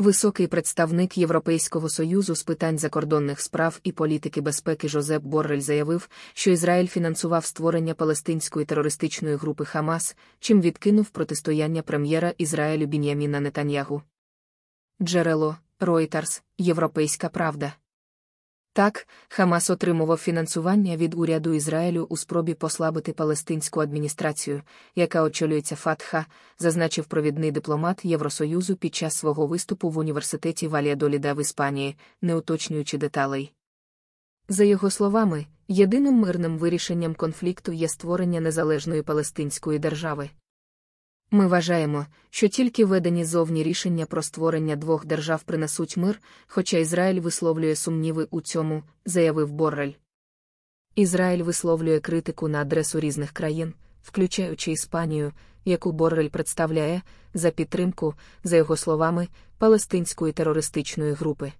Високий представник Європейського союзу з питань закордонних справ і політики безпеки Жозеп Боррель заявив, що Ізраїль фінансував створення палестинської терористичної групи Хамас, чим відкинув протистояння прем'єра Ізраїлю Бін'яміна Нетаньягу. Джерело Reuters, Європейська Правда. Так, Хамас отримував фінансування від уряду Ізраїлю у спробі послабити палестинську адміністрацію, яка очолюється Фатха, зазначив провідний дипломат Євросоюзу під час свого виступу в університеті Валіадоліда в Іспанії, не уточнюючи деталей. За його словами, єдиним мирним вирішенням конфлікту є створення незалежної палестинської держави. Ми вважаємо, що тільки ведені зовні рішення про створення двох держав принесуть мир, хоча Ізраїль висловлює сумніви у цьому, заявив Борель. Ізраїль висловлює критику на адресу різних країн, включаючи Іспанію, яку Борель представляє за підтримку, за його словами, палестинської терористичної групи.